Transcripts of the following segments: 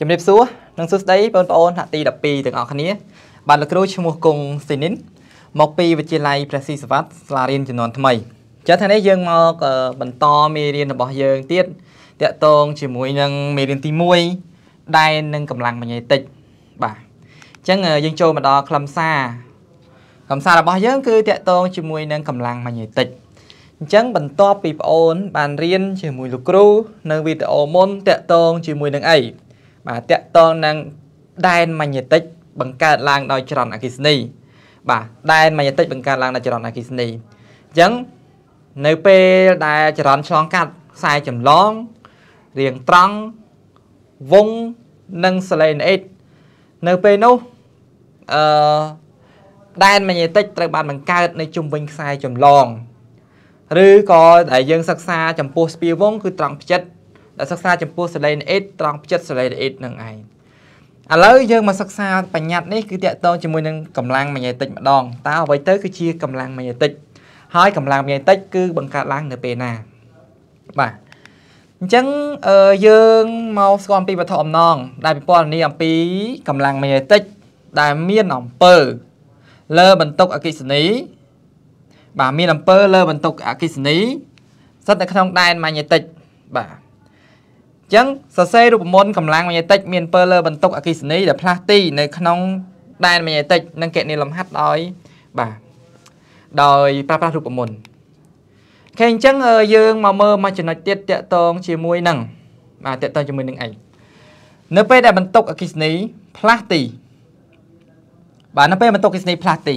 ជំរាបសួរនិងសួស្តីបងប្អូនថ្នាក់ទី12ទាំងអស់គ្នា បាទលោកគ្រូឈ្មោះគង់ស៊ីនីនមកពីវិទ្យាល័យព្រះស៊ីសវត្តសាលារៀនចំនួនថ្មីចាថ្ងៃនេះយើងមកបន្តមេរៀនរបស់យើងទៀតតាក់ទងជាមួយនឹងមេរៀនទី1ដែននិងកម្លាំងមញេតិចបាទអញ្ចឹងយើងចូលមកដល់ខ្លឹមសារខ្លឹមសាររបស់យើងគឺតាក់ទងជាមួយនឹងកម្លាំងមញេតិចអញ្ចឹងបន្ទាប់ពីបងអូន បានរៀនជាមួយលោកគ្រូនៅវីដេអូមុនតាក់ទងជាមួយនឹងអីបាទតកតងនឹងដែនម៉ាញេទិកបង្កើតឡើងដោយចរន្តអគ្គិសនីបាទដែនម៉ាញេទិកបង្កើតឡើងដោយចរន្តអគ្គិសនីអញ្ចឹងនៅពេលដែលចរន្តឆ្លងកាត់ខ្សែចម្លងរៀងត្រង់វងនិងសលេនអេតនៅពេលនោះអឺដែនម៉ាញេទិកត្រូវបានបង្កើតនៅជុំវិញខ្សែចម្លងឬក៏ដែលយើងសិក្សាចំពោះស្ពាវងគឺត្រង់ផ្ចិតសិក្សាចំពោះសលេនអេតត្រង់ចិត្តសលេនអេតនឹងឯងឥឡូវយើងមកសិក្សាបញ្ញត្តិនេះគឺតកតងជាមួយនឹងកម្លាំងម៉ាញេទិកម្ដងតើអ្វីទៅគឺជាកម្លាំងម៉ាញេទិកហើយកម្លាំងម៉ាញេទិកគឺបង្កើតឡើងនៅពេលណាបាទអញ្ចឹងយើងមកស្គាល់អំពីវត្ថុអំណងដែលពិពណ៌នាអំពីកម្លាំងម៉ាញេទិកដែលមានអំពើលើ បន្ទុកអគិសនីបាទមានអំពើលើបន្ទុកអគិសនីស្ថិតនៅក្នុងដែនម៉ាញេទិកបាទចឹងសរសេររូបមន្តកម្លាំងម៉ាញេទិកមានពើលើបន្ទុកអគិសនីដែលផ្លាស់ទីនៅក្នុងដែនម៉ាញេទិកនិងគណនីលំហាត់ដោយបាទដោយប្រើប្រាស់រូបមន្តអូខេអញ្ចឹងយើងមកមើលមួយចំណុចទៀតតកតងជាមួយនឹងបាទតកតងជាមួយនឹងឯងនៅ ពេលដែល បន្ទុកអគិសនីផ្លាស់ទី បាទនៅពេលបន្ទុកអគិសនីផ្លាស់ទី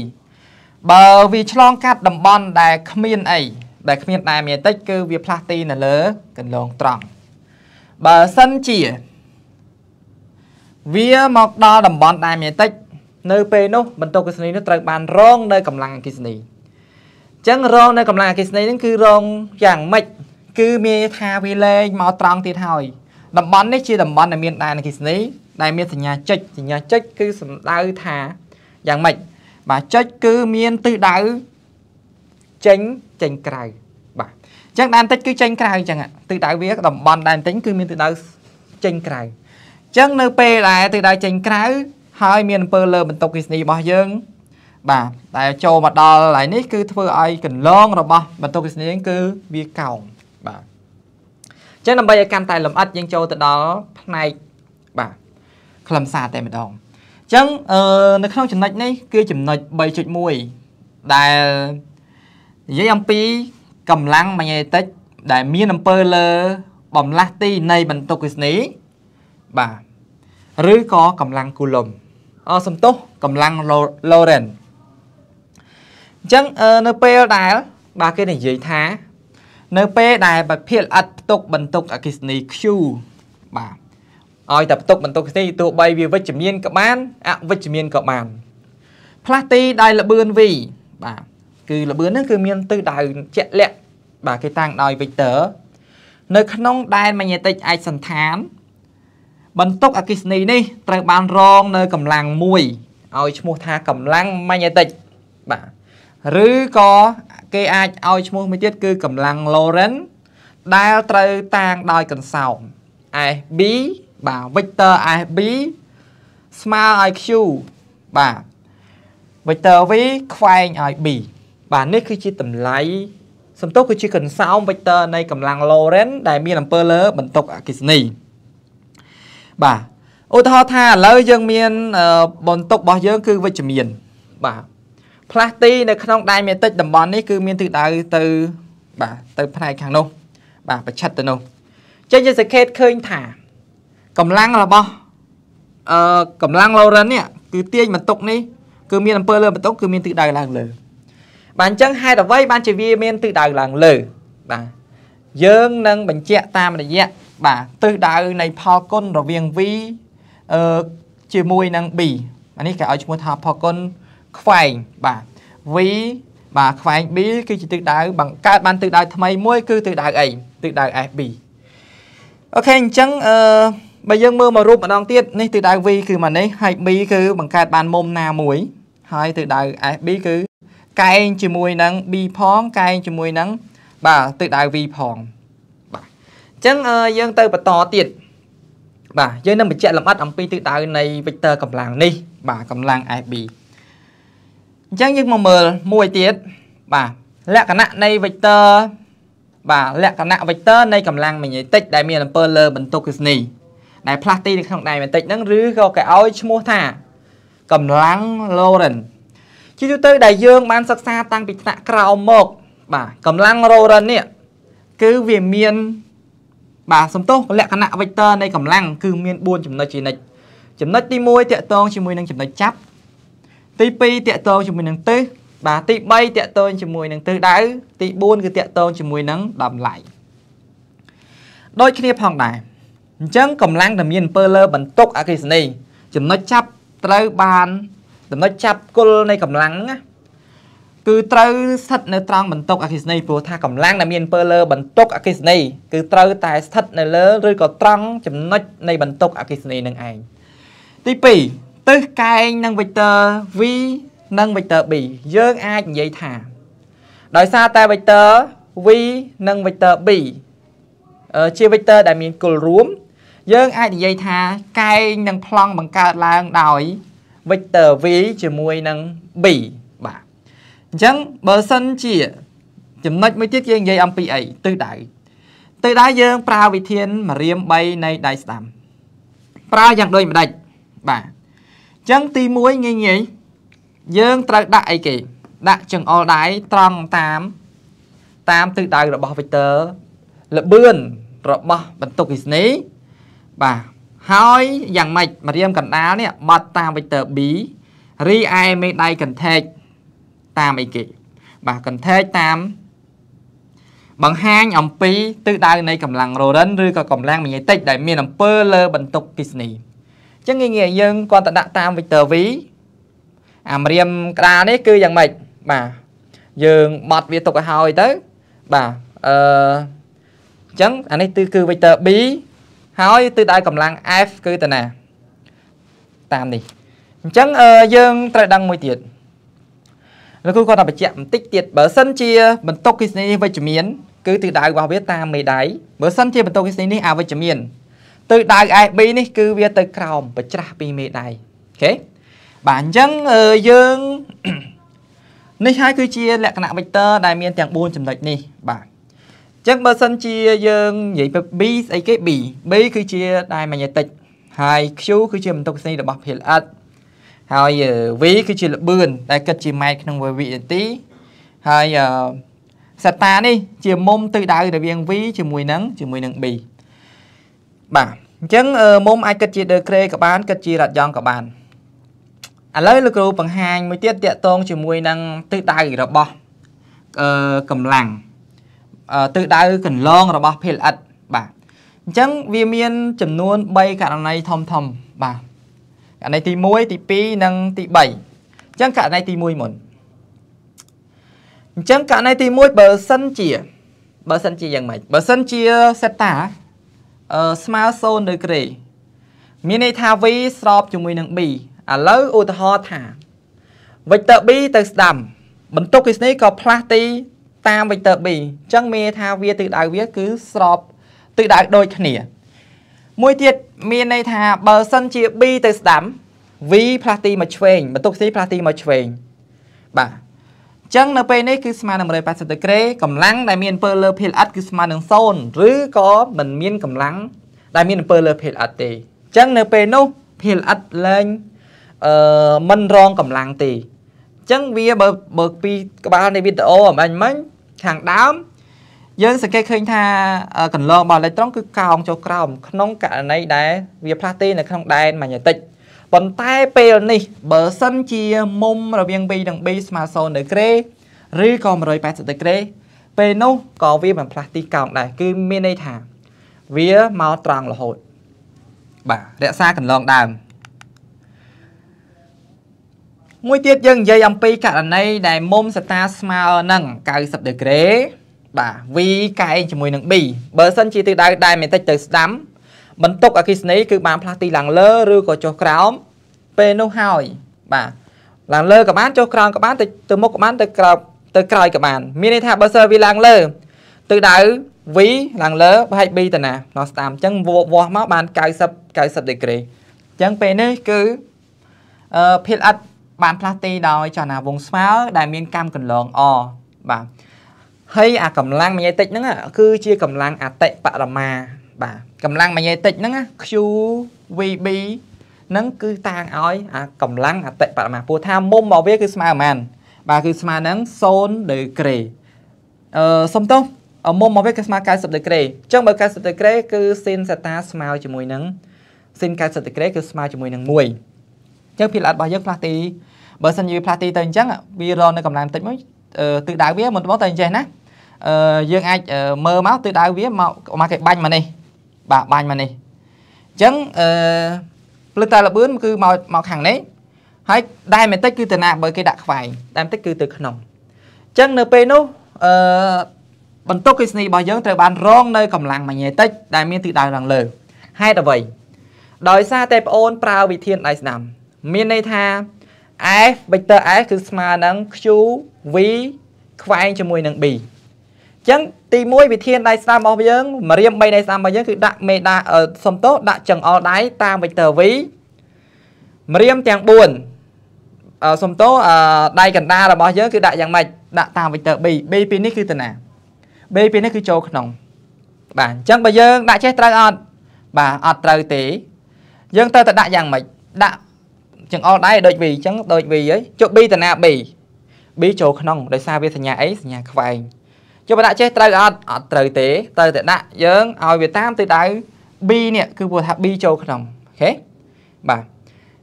បើវាឆ្លង កាត់តំបន់ដែលគ្មានអីដែលគ្មាន ដែនមេតិចគឺវាផ្លាស់ទីនៅលើ កន្លងត្រង់បើសិនជាវាមកដល់តំបន់ដែរមេតិច នៅពេលនោះបន្ទុកអគ្គិសនីនោះត្រូវបានរងនៅកម្លាំងអគ្គិសនីអញ្ចឹងរង នៅកម្លាំងអគ្គិសនីនឹងគឺរង យ៉ាងម៉េចគឺមានថាវាលែងមកត្រង់ទៀតហើយតំបន់នេះជាតំបន់ដែលមានដែនអគ្គិសនីដែលមានសញ្ញាចុចសញ្ញាចុចគឺសំដៅថាយ៉ាងម៉េចបាទចុចគឺមានទិសដៅចេញចេញក្រៅចឹងដែនតិចគឺចេញក្រៅចឹងទិសដៅវាតំបន់ដែនតិចគឺមានទិសដៅចេញក្រៅចឹងនៅពេលដែលទិសដៅចេញក្រៅហើយ មានអំពើលើ បន្ទុកគិសនីរបស់យើង បាទតែចូលមកដល់កន្លែងនេះគឺធ្វើឲ្យកន្លងរបស់ បន្ទុកគិសនីគឺវាកោងបាទចឹងដើម្បីឲ្យកាន់តែលម្អិតយើងចូលទៅដល់ផ្នែកបាទខ្លឹមសារតែម្ដងចឹងអឺនៅក្នុងចំណុចនេះគឺចំណុច3.1ដែលនិយាយអំពីកម្លាំងម៉ាញេទិកដែលមានអំពើលើ បំលាស់ទីនៃបន្ទុកវិសនីបាទឬក៏កម្លាំងគូឡុំអសំទោសកម្លាំងឡូរ៉ែនអញ្ចឹងនៅពេលដែល បាទគេនិយាយថា នៅពេលដែលបាភាគអត់ផ្ទុកបន្ទុកអគិសនី Q បាទឲ្យតែផ្ទុកបន្ទុកអគិសនីទោះបីវាវិជ្ជមានក៏បានអវិជ្ជមានក៏បាន ផ្លាស់ទីដោយល្បឿន v បាទគឺល្បឿនហ្នឹងគឺមានទិសដៅជាក់លាក់បាទគេតាំងដោយ vector នៅក្នុងដែនម៉ាញេទិកឯកសន្តាន បន្ទុកអគិសនីនេះ ត្រូវបានរង នៅកម្លាំងមួយឲ្យឈ្មោះថាកម្លាំងម៉ាញេទិកបាទឬក៏គេអាចឲ្យឈ្មោះមួយទៀតគឺកម្លាំង Lorentz ដែលត្រូវតាងដោយកន្សោម FB បាទ vector FB ស្មើឲ្យ Q បាទ vector V ខ្វែងឲ្យ B បាទនេះគឺជាតម្លៃសំទុះគឺជាកន្សោម vector នៃកម្លាំង Lorentz ដែលមានអំពើលើបន្ទុកអគិសនីបាទឧទាហរណ៍ថាឥឡូវយើងមានបន្ទុករបស់យើង គឺវិជ្ជមានបាទផ្លាស់ទីនៅក្នុងដៃមេតិចតំបន់នេះគឺមានទិសដៅទៅបាទទៅផ្នែកខាងនោះ បាទប្រឆិតទៅនោះចេញជាសង្កេតឃើញថាកម្លាំងរបស់អឺកម្លាំង Lorentz នេះគឺទាញបន្ទុក នេះគឺមានអំពើលើបន្ទុកគឺមានទិសដៅឡើងលើបាទអញ្ចឹងហេតុអ្វីបានជាវាមានទិសដៅឡើងលើបាទយើងនឹងបញ្ជាក់តាមរយៈបាទទិសដៅនៃផលគុណរវាង v អឺជាមួយនឹង b អានេះគេឲ្យឈ្មោះថាផលគុណខ្វែងបាទ v បាទខ្វែង b គឺជាទិសដៅបង្កើតបានទិសដៅថ្មីមួយគឺទិសដៅអីទិសដៅ fb អូខេអញ្ចឹងអឺបើយើងមើលមករូបម្ដងទៀតនេះទិសដៅ v គឺមកនេះហើយ b គឺបង្កើតបានមុំណាមួយហើយទិសដៅ fb គឺកែងជាមួយនឹង b ផងកែងជាមួយនឹងបាទទិសដៅ v ផងបាទអញ្ចឹងយើងទៅបន្តទៀតបាទយើងនឹងបញ្ជាក់លម្អិតអំពីទិសដៅនៃ vector កម្លាំងនេះ បាទកម្លាំង fb អញ្ចឹងយើងមកមើលមួយទៀតបាទលក្ខណៈនៃ vector បាទលក្ខណៈ vector នៃកម្លាំងមញេតិកដែលមានអំពើលើបន្ទុកគិសនីដែលផ្លាស់ទីនៅក្នុងដៃមញេតិកហ្នឹងឬក៏គេឲ្យឈ្មោះថាកម្លាំង Lorentz ជាទូទៅដែលយើងបានសិក្សាតាំងពីថ្នាក់ក្រោមមកបាទកម្លាំងរ៉ូរិននេះគឺវាមានបាទសំទោសលក្ខណៈ vector នៃកម្លាំងគឺមាន4ចំណុចជានិច្ចចំណុចទី1តាក់ទងជាមួយនឹងចំណុចចាប់ ទី2តាក់ទងជាមួយនឹងទិសបាទទី3តាក់ទងជាមួយនឹងទិសដៅទី4គឺតាក់ទងជាមួយនឹងតម្លៃដូចគ្នាផងដែរអញ្ចឹងកម្លាំងដែលមានអំពើលើបន្ទុកអគ្គិសនីចំណុចចាប់ត្រូវបានចំណុចចាប់គុលនៃកម្លាំងណាគឺត្រូវស្ថិតនៅត្រង់បន្ទុកអគ្គិសនីព្រោះថាកម្លាំងដែលមានពើលើ បន្ទុកអគ្គិសនីគឺត្រូវតែស្ថិតនៅលើឬក៏ត្រង់ចំណុចនៃបន្ទុកអគ្គិសនីនឹងឯងទី2ទិសកែងនឹងវិកទ័រ v និង vector b យើងអាចនិយាយថា ដោយសារតែ vector v និង vector b ជា vector ដែលមានគុលរួម យើងអាចនិយាយថាកែងនិងប្លង់បង្កើតឡើងដោយ vector v ជាមួយនឹង b បាទអញ្ចឹងបើសិនជា ចំណុចមួយទៀតយើងនិយាយអំពីអីទិសដៅទិសដៅយើង ប្រើវិធានម្រាម3នៃដៃស្ដាំប្រើយ៉ាងដូចម្ដេចបាទអញ្ចឹងទី1ងាយងាយយើងត្រូវដាក់អីគេ ដាក់ចង្អុលដៃត្រង់តាម តាមទិសដៅរបស់ vector ល្បឿនរបស់បន្ទុកអ៊ីស្នីបាទហើយយ៉ាងម៉េចរាមកណ្ដាលនេះបត់តាម vector b រីឯមេដៃកន្ធែកតាមអីគេបាទកន្ធែកតាម បង្ហាញអំពីទិសដៅនៃកម្លាំងរ៉ូរិនឬក៏កម្លាំងមញេតិចដែលមានអំពើលើបន្ទុកពិសនីអញ្ចឹងងាយងាយយើងគាត់ទៅដាក់តាម vector v អារាមក្តារនេះគឺយ៉ាងម៉េចបាទយើងបត់វាទុកឲ្យហើយទៅបាទអឺអញ្ចឹងអានេះគឺគឺ vector b ហើយទិសដៅកម្លាំង F គឺតាណាតាមនេះអញ្ចឹងយើងត្រូវដឹងមួយទៀតលោកគ្រូគាត់ថាបញ្ជាក់បន្តិចទៀតបើសិនជាបន្ទុកគិសនីនេះវិជ្ជមាន គឺទិសដៅរបស់វាតាមមេដៃបើសិនជាបន្ទុកគិសនីនេះអវិជ្ជមានទិសដៅ FB នេះ គឺវា ទៅក្រោមប្រច្រាស់ពីមេដៃអូខេបាទអញ្ចឹងយើងនេះហើយគឺជាលក្ខណៈ vector ដែលមានទាំង4ចំណុចនេះបាទចឹងបើសិនជាយើងនិយាយពី B ស្អីគេ B B គឺជា diamagnetic ហើយ Q គឺជាបន្ទុកសនីរបស់ PLS ហើយ V គឺជាល្បឿនដែលគិតជាម៉ែត្រក្នុងវិនាទីហើយសតានេះជាមុំទិសដៅរវាង V ជាមួយនឹងជាមួយនឹង B បាទអញ្ចឹងមុំអាចគិតជាដឺក្រេក៏បានគិតជារ៉ាត់យ៉ង់ក៏បានឥឡូវលោកគ្រូបង្ហាញមួយទៀតតកតងជាមួយនឹងទិសដៅរបស់អឺកម្លាំងទិសដៅកន្លងរបស់ភាគល្អិតបាទអញ្ចឹងវាមាន ចំនួន3ករណីធំធំបាទករណីទី1ទី2និងទី3អញ្ចឹងករណីទី1មុនអញ្ចឹងករណីទី1បើសិនជា បើសិនជាយ៉ាងម៉េចបើសិនជាសេតាអឺស្មើ0នៅក្រេមានន័យថា v ស្របជាមួយនឹង b ឥឡូវឧទាហរណ៍ថា vector b ទៅស្ដាំបន្ទុកគិសនីក៏ផ្លាស់ទីតាម vector b អញ្ចឹងមានថាវាទិសដៅវាគឺស្របទិសដៅដូចគ្នា មួយទៀតមានន័យថាបើសិនជា b ទៅស្ដាំ v ផ្លាស់ទីមកឆ្វេងបន្ទុក c ផ្លាស់ទីមកឆ្វេងបាទអញ្ចឹងនៅពេលនេះគឺស្មើនឹង180ដឺក្រេកម្លាំងដែលមានអំពើលើភាគល្អិតគឺស្មើនឹង0ឬក៏មិនមានកម្លាំងដែលមានអំពើលើភាគល្អិតទេអញ្ចឹងនៅពេលនោះភាគល្អិតលែងអឺមិនរងកម្លាំងទេអញ្ចឹងវាបើបើពីក្បាលនៃវីដេអូអំអញមិញខាងដើមយើងសង្កេតឃើញថាកន្លងរបស់អេឡិចត្រូនគឺកោងចុះក្រោម ក្នុងករណីដែល វាផ្លាស់ទីនៅក្នុងដែនម៉ាញេទិកប៉ុន្តែពេលនេះបើសិនជាមុំរវាង B និង B ស្មើ0ដឺក្រេឬក៏180ដឺក្រេពេលនោះក៏វាមិនផ្លាស់ទីកោងដែរគឺមានន័យថា វាមកត្រង់រហូត បាទរក្សាកន្លងដើមមួយទៀតយើងនិយាយអំពីករណីដែលមុំសតាស្មើនឹង90ដឺក្រេបាទ v កែងជាមួយនឹង b បើសិនជាទិសដៅដែលមេតិចទៅស្ដាំបន្ទុកអគិសនីគឺបានផ្លាស់ទីឡើងលើឬក៏ចុះក្រោមពេលនោះហើយបាទឡើងលើក៏បានចុះក្រោមក៏បានទៅទៅមុខក៏បានទៅក្រោមទៅក្រោយក៏បានមានន័យថាបើសិនវាឡើងលើទិសដៅ v ឡើងលើប្រហែល b ទៅណានោះស្ដាំអញ្ចឹងវាស់មកបាន90 90ដឺក្រេអញ្ចឹងពេលនេះគឺអឺភាគអត់បានផ្លាស់ទីដោយចនាវងស្មើដែលមានកម្មកន្លងអបាទហើយអាកម្លាំងមញេតិចហ្នឹងគឺជាកម្លាំងអតិបរមាបាទកម្លាំងមញេតិចហ្នឹង Q VB ហ្នឹងគឺតាងឲ្យអាកម្លាំងអតិបរមាព្រោះថាមុំរបស់វាគឺស្មើប្រមាណបាទគឺស្មើនឹង0ដឺក្រេអឺសុំទោសមុំរបស់វាគឺស្មើ90ដឺក្រេអញ្ចឹងបើ90ដឺក្រេ គឺស៊ីនសេតាស្មើជាមួយនឹងស៊ីន90ដឺក្រេគឺស្មើជាមួយនឹង1អញ្ចឹងភាគល្អរបស់យើងផ្លាស់ទីបើសិនជាវាផ្លាស់ទីទៅអញ្ចឹងវារនៅកម្លាំងបន្តិចមួយទិសដៅវាមុនត្បូងទៅអញ្ចេះណាយើងអាចមើលមកទិសដៅវាមកមកគេបាញ់មកនេះបាទបាញ់មកនេះអញ្ចឹងអឺផ្លឹកតាលបឿនគឺមកមកខាងនេះហើយដែរមេតិចគឺទៅណាបើគេដាក់ខ្វែងដែរមេតិចគឺទៅក្នុងអញ្ចឹងនៅពេលនោះអឺបន្ទុកគិសនីរបស់យើងត្រូវបានរងនៅកម្លាំងម៉ាញេទិកដែលមានទិសដៅឡើងលើហេតុអ្វីដោយសារតែប្អូនប្រើវិធានដៃស្ដាំមានន័យថា F vector F គឺស្មើនឹង q v ខ្វែងជាមួយនឹង b អញ្ចឹងទី1វិធានដៃស្ដាំរបស់យើងម្រាម3ដៃស្ដាំរបស់យើងគឺដាក់មេដាសំទោសដាក់ចង្អុលដៃតាម vector v ម្រាមទាំង4សំទោសដៃកណ្ដាលរបស់យើងគឺដាក់យ៉ាងម៉េចដាក់តាម vector b b ពីនេះគឺទៅណា b ពីនេះគឺចូលក្នុង បាទអញ្ចឹងបើយើងដាក់ចេះត្រូវអត់បាទអត់ត្រូវទេយើងត្រូវតែដាក់យ៉ាងម៉េចដាក់ចង្អុលដៃដូច V អញ្ចឹងដូច V ហីចុះ B តាណា B B ចូលក្នុងដោយសារវាសញ្ញាអីសញ្ញាខ្វែងចុះបើដាក់ចេះត្រូវអត់អត់ត្រូវទេត្រូវតែដាក់យើងឲ្យវាតាមទិសដៅ B នេះគឺពោលថា B ចូលក្នុងអូខេបាទ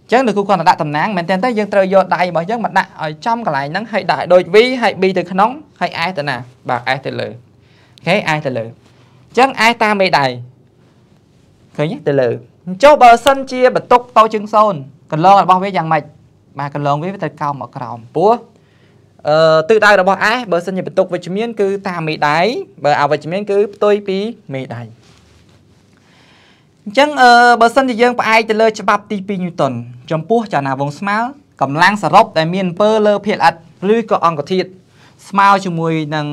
អញ្ចឹងលោកគ្រូគាត់ដាក់តំណាងមែនទេយើងត្រូវយកដៃរបស់យើងមកដាក់ឲ្យចំកន្លែងហ្នឹងហើយដាក់ឲ្យដូច V ហើយ B ទៅក្នុង ហើយ S ទៅណាបាទ S ទៅលើអូខេ S ទៅលើអញ្ចឹង S តាមមេដៃឃើញទេទៅលើចុះបើសិនជាបន្ទុកតូចជាង0កន្លងរបស់វាយ៉ាងម៉េចបាទកន្លងវាវាទៅកោមមកក្រោមព្រោះអឺទិសដៅរបស់អេសបើសិនជាបន្ទុក វិជ្ជមាន គឺ តាមមេដៃបើអវិជ្ជមាន គឺផ្ទុយពីមេដៃអញ្ចឹងអឺបើសិនជាយើងផ្អែកទៅលើច្បាប់ ទី2 Newton ចំពោះចលនាវងស្មើកម្លាំងសរុបដែលមានអំពើលើភាគល្អិតឬក៏អង្គធាតុស្មើជាមួយនឹង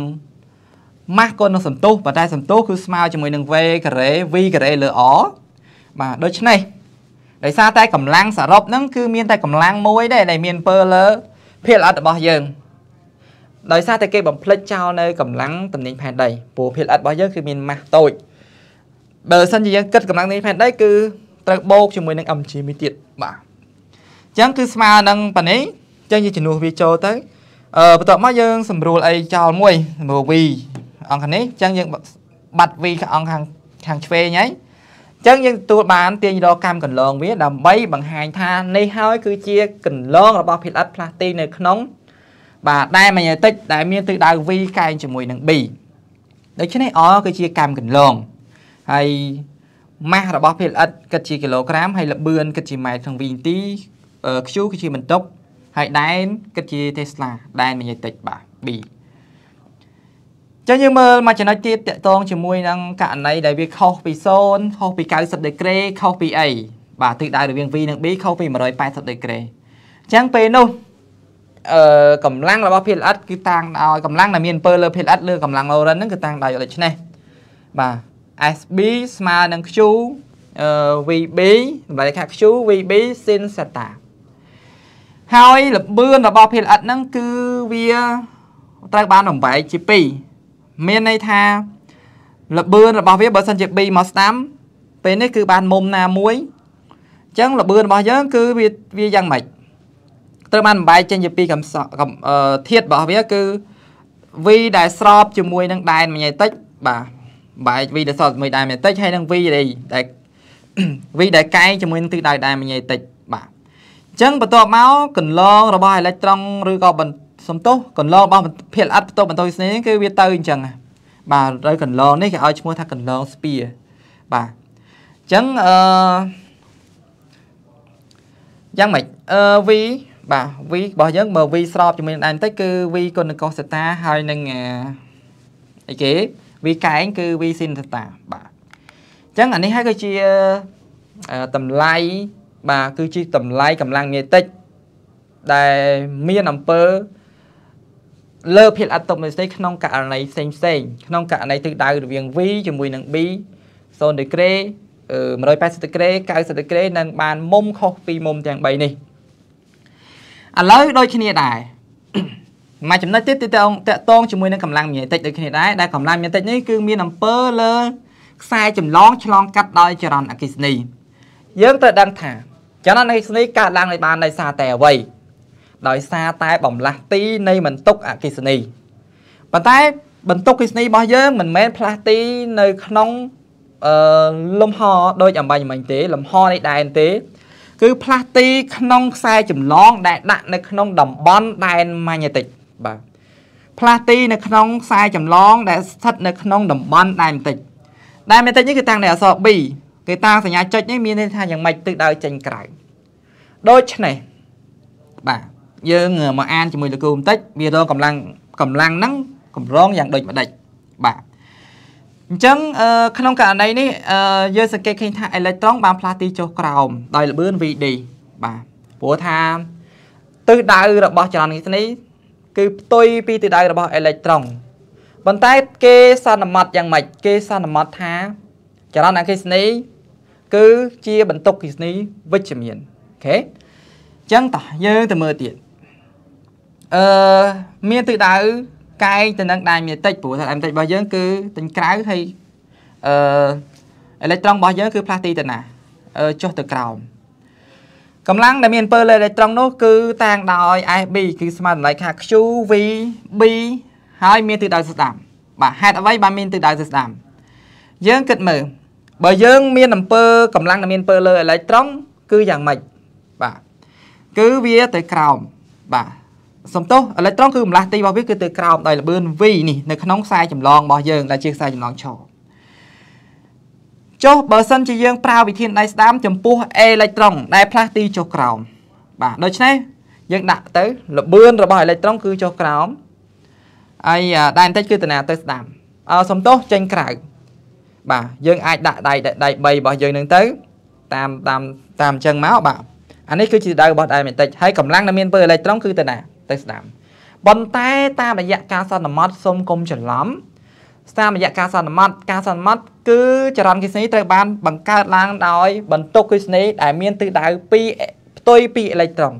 ម៉ាស់ក៏នឹងសន្ទុះប៉ុន្តែសន្ទុះគឺស្មើជាមួយនឹង v ការ៉េ v ការ៉េលើ r បាទដូច្នេះដោយសារតែកម្លាំងសរុបហ្នឹងគឺមានតែកម្លាំងមួយទេដែលមានពើលើភាគល្អិតរបស់យើងដោយសារតែគេបំភ្លេចចោលនៅកម្លាំងតំណែងផែនដីព្រោះភាគល្អិតរបស់យើងគឺមានម៉ាស់តូចបើសិនជាយើងគិតកម្លាំងនៃផែនដីគឺត្រូវបូកជាមួយនឹង MGM ទៀតបាទអញ្ចឹងគឺស្មើនឹងប៉ានេះអញ្ចឹងយើងជំនួសវាចូលទៅអឺបន្ទាប់មកយើងសម្រួលអីចោលមួយសម្រួល v អង្គនេះអញ្ចឹងយើងបាត់ v ខាងអង្គខាងខាងឆ្វេងហើយអញ្ចឹងយើងទទួលបានទាញរកកម្មកន្លង វា ដើម្បីបង្ហាញថានេះហើយ គឺជាកន្លង របស់ phi អិតផ្លាស់ទី នៅក្នុងបាទដែលម៉ាញេទិកដែលមានទិសដៅ V កែងជាមួយនឹង B ដូច្នេះ R គឺជាកម្មកន្លងហើយម៉ាស់របស់ phi អិតគិតជា គីឡូក្រាម ហើយល្បឿនគិតជាម៉ែត្រក្នុងវិនាទី Q គឺជាបន្ទប់ហើយដែនគិតជា Tesla ដែនម៉ាញេទិកបាទ B ចឹងយើងមើលមួយចំណុចទៀតតកតងជាមួយនឹងករណីដែលវាខុសពី0ខុសពី90ដឺក្រេខុសពីអីបាទទិសដៅរវាង V និង B ខុសពី180ដឺក្រេចឹងពេលនោះអឺកម្លាំងរបស់ភាគល្អិតគឺតាំងឲ្យកម្លាំងដែលមាន7លើភាគល្អិតលើកម្លាំង Lorentz ហ្នឹងគឺតាំងដោយដូច្នេះបាទ SB ស្មើនឹង Q អឺ VB តម្លៃថា Q VB sin theta ហើយលម្អឿនរបស់ភាគល្អិតហ្នឹងគឺវាត្រូវបានបំបែកជា2មានន័យថាលបឿនរបស់វាបើសិនជា B មកស្ដាំពេលនេះគឺបានមុំណាមួយអញ្ចឹងលបឿនរបស់យើងគឺវាវាយ៉ាងម៉េចត្រូវបានបំបែកចេញជាពីរកំសក់ធាតរបស់វាគឺ V ដែលស្របជាមួយនឹងដែនមញេតិចបាទបែក V ដែលស្របជាមួយដែនមញេតិចហើយនឹង V ដែល V ដែលកែងជាមួយនឹងទិសដៅដែនមញេតិចបាទអញ្ចឹងបន្ទាប់មកកន្លងរបស់អេលិចត្រូនឬក៏បន្ទសំទោសកន្លងរបស់ភាគល្អិតបន្ទោបន្ទុយស្នេហ៍គឺវាទៅអញ្ចឹងបាទត្រូវកន្លងនេះគេឲ្យឈ្មោះថាកន្លងស្ពាបាទអញ្ចឹងអឺយ៉ាងម៉េចអឺ v បាទ v របស់យើងបើ v ស្របជាមួយនឹងដែរបន្តិចគឺ v គុណនឹងកុសតាហើយនឹងអីគេ v កែងគឺ v sin តាបាទអញ្ចឹងអានេះហើយគឺជាតម្លៃបាទគឺជាតម្លៃកម្លាំងមេតិចដែលមានអំពើលើភាពអាតុមនិស្ស័យក្នុងករណីផ្សេងផ្សេងក្នុងករណីទិសដៅរវាង V ជាមួយនឹង B 0ដឺក្រេ180ដឺក្រេ90ដឺក្រេនិងបាន មុំខុសពីមុំទាំង3នេះឥឡូវដូចគ្នាដែរមួយចំណុចទៀតតកតងជាមួយនឹងកម្លាំងមញតិចដូចគ្នាដែរដែលកម្លាំងមញតិចនេះគឺមានអំពើលើខ្សែចម្លងឆ្លងកាត់ដោយចរន្តអគ្គិសនី យើងត្រូវដឹងថាចរន្តអគ្គិសនីកើតឡើងដោយបានដោយសារតែអ្វីដោយសារតែបំលាស់ទី នៃបន្ទុកអកិសនីប៉ុន្តែ បន្ទុកអកិសនីរបស់យើងមិនមែនផ្លាស់ទីនៅក្នុងអឺលំហដូចអំបញ្ញមិញទេ លំហនៃដែនទេ គឺផ្លាស់ទីក្នុងខ្សែចម្លង ដែលដាក់នៅក្នុងតំបន់ដែនម៉ាញេទិកបាទផ្លាស់ទីនៅក្នុងខ្សែចម្លង ដែលស្ថិតនៅក្នុងតំបន់ដែនម៉ាញេទិកដែនម៉ាញេទិកនេះគឺតាំងនៅអក្សរ B គេតាំងសញ្ញាចុចនេះមានន័យថាយ៉ាងម៉េចទិសដៅចេញក្រៅដូច្នេះបាទយើងមកអានជាមួយលោកគ្រូបន្តិចវារងកម្លាំងកម្លាំងហ្នឹងកម្រងយ៉ាងដូចម្ដេចបាទអញ្ចឹងក្នុងករណីនេះយើងសង្កេតឃើញថាអេឡិចត្រូនបានផ្លាស់ទីចុះក្រោមដោយល្បឿន vd បាទព្រោះថាទិសដៅរបស់ចរន្តនេះគឺផ្ទុយពីទិសដៅរបស់អេឡិចត្រូនប៉ុន្តែ គេសន្មត់យ៉ាងម៉េចគេសន្មត់ថាចរន្តអគ្គិសនីគឺជាបន្ទុកអគ្គិសនីវិជ្ជមានអូខេអញ្ចឹងតោះយើងទៅមើលទៀតអឺមានទិដៅកែងទៅនឹងដាយមេតិចព្រោះថាដាយមេតិចរបស់យើងគឺទិញក្រៅហើយអឺអេឡិចត្រូនរបស់យើងគឺផ្លាស់ទីទៅណាចុះទៅក្រោមកម្លាំងដែលមានអំពើលើអេឡិចត្រូននោះគឺតាំងដោយ FB គឺស្មើតម្លៃខា Q V B ហើយ មានទិដៅស្ដាំបាទហេតុអ្វីបានមានទិដៅស្ដាំយើងគិតមើលបើយើង មានអំពើកម្លាំងដែលមានអំពើលើអេឡិចត្រូនគឺយ៉ាងម៉េចបាទគឺវាទៅក្រោមបាទសំទោសអេឡិចត្រូនគឺម្លាស់ទីរបស់វាគឺទៅក្រោមដោយល្បឿន v នេះនៅក្នុងខ្សែចម្លងរបស់យើងដែលជាខ្សែចម្លងឆោចុះបើសិនជាយើងប្រើវិធានដៃស្ដាម ចំពោះអេឡិចត្រូនដែលផ្លាស់ទីចុះក្រោមបាទដូច្នេះយើងដាក់ទៅល្បឿនរបស់អេឡិចត្រូនគឺចុះក្រោមហើយដៃបន្តិចគឺតាណាទៅស្ដាមអសំទោសចេញក្រៅបាទយើងអាចដាក់ដៃដៃ3របស់យើងនឹងទៅតាមតាមតាមអញ្ចឹងមកបាទអានេះគឺជាដៅរបស់ដៃមេតិចហើយកម្លាំងដែលមានពើអេឡិចត្រូនគឺតាណាទៅស្ដាំប៉ុន្តែ តាមរយៈការសន្មត់សូមកុំច្រឡំតាមរយៈការសន្មត់ការសន្មត់គឺចរន្តគិសនីត្រូវបានបង្កើតឡើងដោយបន្ទុកគិសនីដែលមានទិសដៅ2ផ្ទុយពីអេឡិចត្រូន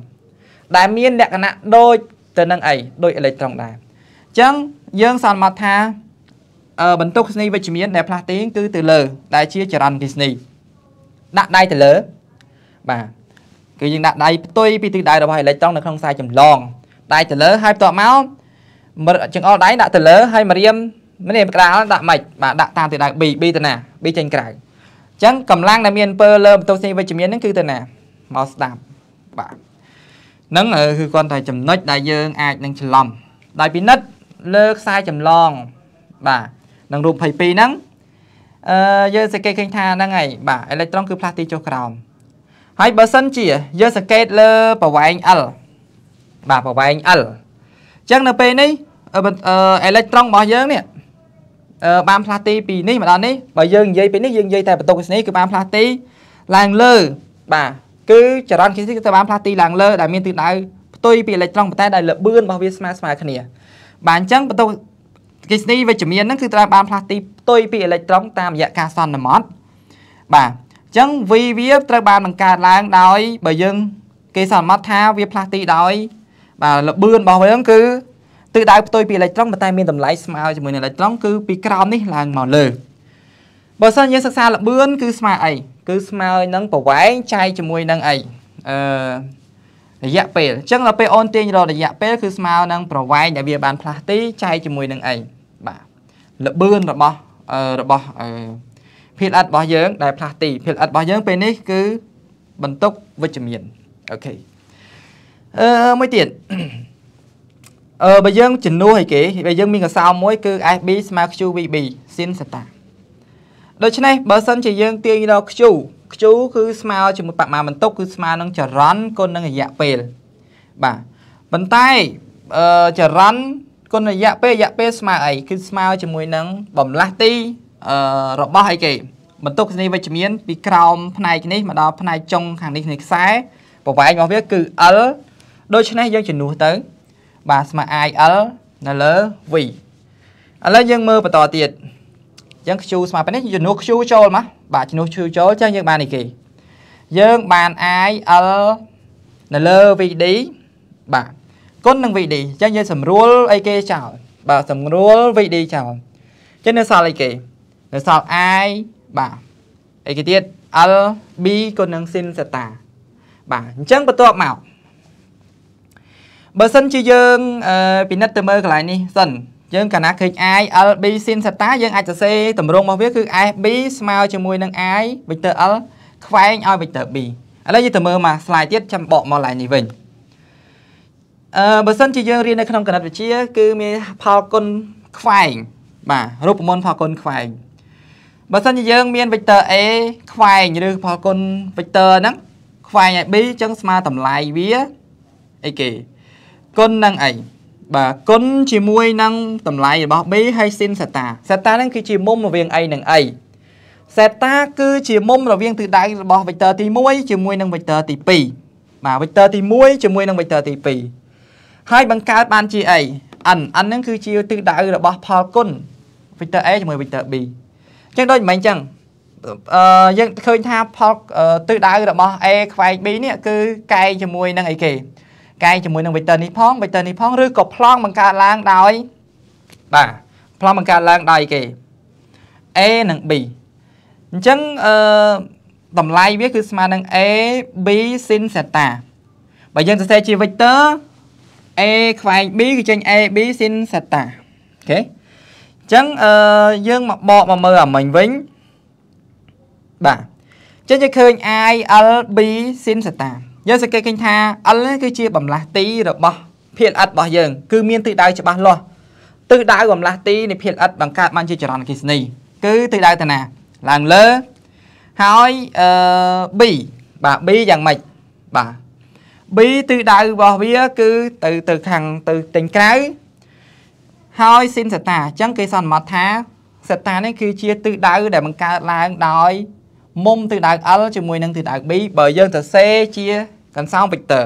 ដែលមានលក្ខណៈដូចទៅនឹងអីដូចអេឡិចត្រូនដែរអញ្ចឹងយើងសន្មត់ថាបន្ទុកគិសនីវិជ្ជមានដែលផ្លាស់ទីងគឺទៅលើ ដែលជាចរន្តគិសនីដាក់ដៃទៅលើបាទគឺយើងដាក់ដៃផ្ទុយពីទិសដៅរបស់អេឡិចត្រូននៅក្នុងខ្សែចម្លងដៃទៅលើហើយបន្ទាប់មកចង្អុលដៃដាក់ទៅលើ ហើយម្រាមម្រាមក្រាលដាក់មិនបាទដាក់តាមទិដៅ B B ទៅណា B ចេញក្រៅអញ្ចឹងកម្លាំងដែលមានអំពើលើបន្ទោសនីវិជ្ជមានហ្នឹងគឺទៅណាមកស្ដាប់បាទហ្នឹងគឺគាត់តែចំណុចដែលយើងអាចនឹងច្រឡំដោយពិនិត្យលើខ្សែចម្លងបាទនឹងរូប22ហ្នឹងអឺយើងសង្កេតឃើញថាហ្នឹងហើយបាទអេឡិចត្រូនគឺផ្លាស់ទីចុះក្រោម ហើយបើសិនជា យើងសង្កេតលើ ប្រវែង L បាទប្រវែង L អញ្ចឹងនៅពេលនេះអេលិចត្រូនរបស់យើងនេះបានផ្លាស់ទីពីនេះមកដល់នេះបើយើងនិយាយពីនេះយើងនិយាយតែបន្ទុកវិស្នីគឺបានផ្លាស់ទីឡើងលើ បាទគឺចរន្តគីស៊ីគឺបានផ្លាស់ទីឡើងលើដែលមានទិសដៅផ្ទុយពីអេលិចត្រូនប៉ុន្តែដែលលបឿនរបស់វាស្មើស្មើគ្នា បាទអញ្ចឹងបន្ទុកគីស្នីវិជ្ជមានហ្នឹងគឺត្រូវបានផ្លាស់ទីផ្ទុយពីអេលិចត្រូនតាមរយៈការសន្និមត់បាទអញ្ចឹង V វា ត្រូវបានបង្កើតឡើងដោយ បើយើងគេសន្មត់ថាវា ផ្លាស់ទីដោយបាទលបឿនរបស់វាហ្នឹងគឺទិសដៅផ្ទុយពីអេឡិចត្រូនប៉ុន្តែមានតម្លៃស្មើជាមួយនឹងអេឡិចត្រូនគឺពីក្រោមនេះឡើងមកលើបើសិនយើងសិក្សាលបឿនគឺស្មើអីគឺស្មើនឹង ប្រវែងចែកជាមួយនឹងអីអឺរយៈពេលអញ្ចឹងដល់ពេលអូនទាញរករយៈពេលគឺស្មើនឹងប្រវែងដែលវាបានផ្លាស់ទីចែកជាមួយនឹងអីបាទលបឿនរបស់របស់ភាគអិតរបស់យើងដែលផ្លាស់ទីភាគអិតរបស់យើងពេលនេះ គឺបន្ទុកវិជ្ជមានអូខេអឺមួយទៀតអឺបើយើងជំនួសឲ្យគេបើយើងមានកសោមួយ គឺ FB ស្មើ QVB ស៊ីនសតាដូច្នេះបើសិនជាយើងទាញដល់ Q Q គឺស្មើជាមួយបរិមាណបន្ទុកគឺស្មើនឹងចរន្តគុណនឹងរយៈពេលបាទប៉ុន្តែអឺចរន្តគុណរយៈពេលរយៈពេលស្មើអីគឺស្មើជាមួយនឹងបំលាស់ទីអឺរបស់អីគេបន្ទុកនេះវិជ្ជមានពីក្រោមផ្នែកនេះមកដល់ផ្នែកចុងខាងនេះនៃខ្សែប្រវែងរបស់វា គឺ L ដូច្នេះយើងជំនួសទៅបាទស្មើ IL នៅលើ V ឥឡូវយើងមើលបន្តទៀតចឹង Q ស្មើប៉ុណ្នេះជំនួស Q ចូលមកបាទជំនួស Q ចូលចឹងយើងបាននេះគេយើងបាន IL នៅលើ VD បាទគុណនឹង VD ចឹងយើងសម្រួលអីគេចោលបាទសម្រួល VD ចោលចឹងនៅសល់អីគេនៅសល់ I បាទអីគេទៀត L B គុណនឹង sin សេតាបាទអញ្ចឹងបន្ទាប់មកបើសិនជាយើង ពិនិត្យទៅមើលកន្លែងនេះសិនយើងកាលណា click i lb sin theta យើងអាចសរសេរតម្រងរបស់វាគឺ fb ស្មើជាមួយនឹង i vector l ខ្វែងឲ្យ vector b ឥឡូវយើងទៅមើលមក slide ទៀតចាំបកមក line នេះវិញអឺបើសិនជាយើងរៀននៅក្នុងគណិតវិទ្យាគឺមានផលគុណខ្វែងបាទរូបមន្តផលគុណខ្វែងបើសិនជាយើងមាន vector a ខ្វែងឬផលគុណ vector ហ្នឹងខ្វែងឲ្យ b អញ្ចឹងស្មើតម្លៃវាអីគេគុណនឹងអីបាទគុណជាមួយ នឹងតម្លៃរបស់ B ហើយស៊ីនសេតាសេតានឹងគឺជាមុំរវាងអីនិងអីសេតាគឺជាមុំរវាងទិសដៅរបស់ vector ទី1ជាមួយនឹង vector ទី2បាទ vector ទី1ជាមួយនឹង vector ទី2ហើយបង្កើតបានជាអី n n នឹងគឺជាទិសដៅរបស់ផលគុណ vector a ជាមួយ vector b អញ្ចឹងដូចមិនអញ្ចឹងអឺយើងឃើញថាផលទិសដៅរបស់ a ខ្វែង b នេះគឺកែងជាមួយនឹងអីគេកាយជាមួយនឹង vector នេះផង vector នេះផងឬក៏ប្លង់បង្កើតឡើងដោយបាទប្លង់បង្កើតឡើងដោយគេ A និង B អញ្ចឹងអឺតម្លៃវាគឺស្មើនឹង A B sin theta បើយើងសរសេរជា vector A ខ្វែង B គឺចេញ A B sin theta អូខេអញ្ចឹងអឺយើងមកបកមកមើលអាមិញវិញបាទចឹងគេឃើញ I L B sin theta យើងសង្កេតឃើញថា L គឺជាបំលាស់ទីរបស់ភាគល្អិតរបស់យើង គឺមានទិសដៅច្បាស់លាស់ទិសដៅបំលាស់ទីនៃភាគល្អិតបង្កើតបានជាចរន្តអគ្គិសនីគឺទិសដៅតាណាឡើងលើហើយអឺ B បាទ B យ៉ាងម៉េចបាទ B ទិសដៅរបស់វាគឺទៅទៅខាងទៅទិញក្រៅហើយស៊ីនសតាអញ្ចឹងគេសន្មត់ថាសតានេះគឺជាទិសដៅដែលបង្កើតឡើងដោយមុំទិសដៅ L ជាមួយនឹងទិសដៅ B បើយើងទៅសេជាកន្សោម vector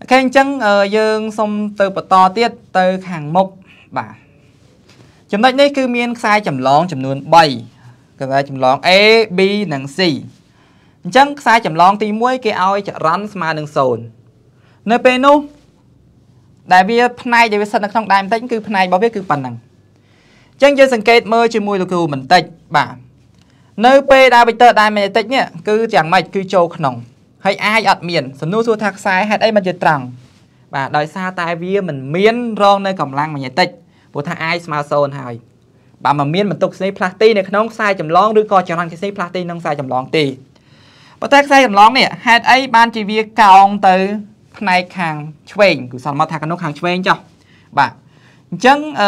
អូខេអញ្ចឹងយើងសុំទៅបន្តទៀតទៅខាងមុខបាទចំណុចនេះគឺមានខ្សែចម្លង ចំនួន3ខ្សែចម្លង A B និង C អញ្ចឹងខ្សែចម្លងទី1គេឲ្យចរន្តស្មើនឹង0នៅពេលនោះដែលវាផ្នែកដែលវាស្ថិតនៅក្នុងដែនបន្តិចគឺ ផ្នែករបស់វាគឺប៉ុណ្ណឹងអញ្ចឹងយើងសង្កេតមើលជាមួយលោកគ្រូបន្តិចបាទនៅពេលដែល vector diagnostic នេះគឺយ៉ាងម៉េចគឺចូលក្នុងហើយអាចអត់មានសំណួរសួរថាខ្សែហេតុអីមិនជាត្រង់បាទដោយសារតែវាមិនមានរងនៅកម្លាំងម៉ាញេទិកព្រោះថា I ស្មើ0ហើយបាទមិនមានបន្ទុកស្នេហ៍ផ្លាស់ទីនៅក្នុងខ្សែចម្លងឬក៏ចរន្តស្នេហ៍ផ្លាស់ទីក្នុងខ្សែចម្លងទេប៉ុន្តែខ្សែចម្លងនេះហេតុអីបានជាវាកោងទៅផ្នែកខាងឆ្វេងគឺសន្មតថាកណ្ដុកខាងឆ្វេងចុះបាទអញ្ចឹងអឺ